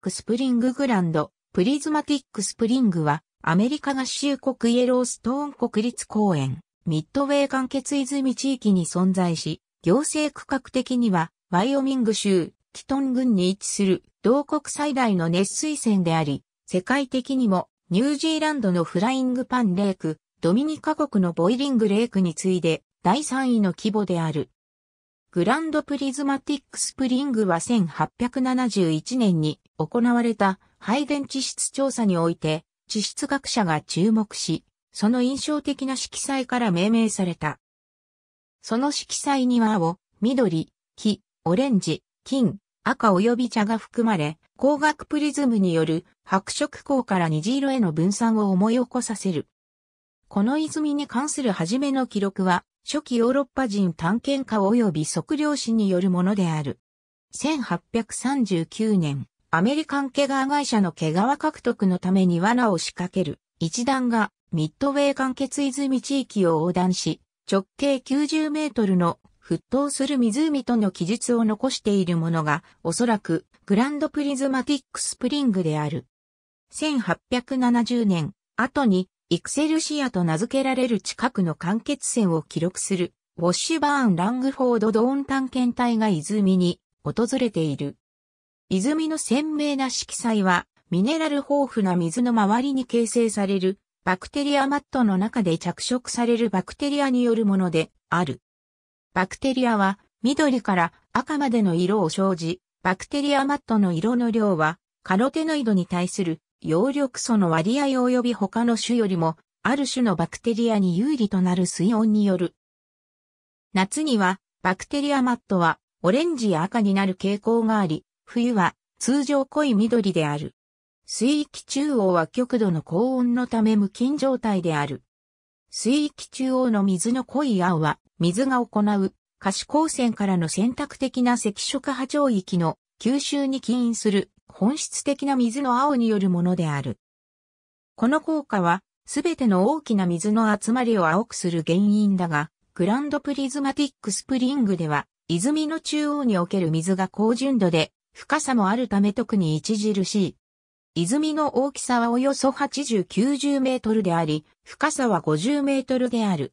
クスプリンググランド、プリズマティックスプリングは、アメリカ合衆国イエローストーン国立公園、ミッドウェー間欠泉地域に存在し、行政区画的には、ワイオミング州、キトン郡に位置する、同国最大の熱水泉であり、世界的にも、ニュージーランドのフライングパンレーク、ドミニカ国のボイリングレークに次いで、第3位の規模である。グランドプリズマティックスプリングは1871年に行われた配電地質調査において地質学者が注目し、その印象的な色彩から命名された。その色彩には青、緑、黄、オレンジ、金、赤及び茶が含まれ、光学プリズムによる白色光から虹色への分散を思い起こさせる。この泉に関する初めの記録は初期ヨーロッパ人探検家及び測量士によるものである。1839年、アメリカン毛皮会社の毛皮獲得のために罠を仕掛ける一団がミッドウェー間欠泉地域を横断し、直径90メートルの沸騰する湖との記述を残しているものが、おそらくグランドプリズマティックスプリングである。1870年、後にイクセルシアと名付けられる近くの間欠泉を記録する、ウォッシュバーン・ラングフォード・ドーン探検隊が泉に訪れている。泉の鮮明な色彩は、ミネラル豊富な水の周りに形成される、バクテリアマットの中で着色されるバクテリアによるものである。バクテリアは緑から赤までの色を生じ、バクテリアマットの色の量はカロテノイドに対する葉緑素の割合及び他の種よりも、ある種のバクテリアに有利となる水温による。夏には、バクテリアマットは、オレンジや赤になる傾向があり、冬は、通常濃い緑である。水域中央は極度の高温のため無菌状態である。水域中央の水の濃い青は、水が行う、可視光線からの選択的な赤色波長域の吸収に起因する本質的な水の青によるものである。この効果は、すべての大きな水の集まりを青くする原因だが、グランドプリズマティックスプリングでは、泉の中央における水が高純度で、深さもあるため特に著しい。泉の大きさはおよそ80、90メートルであり、深さは50メートルである。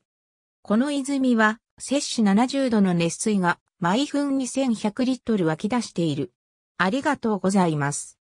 この泉は、摂氏70度の熱水が毎分2100リットル湧き出している。ありがとうございます。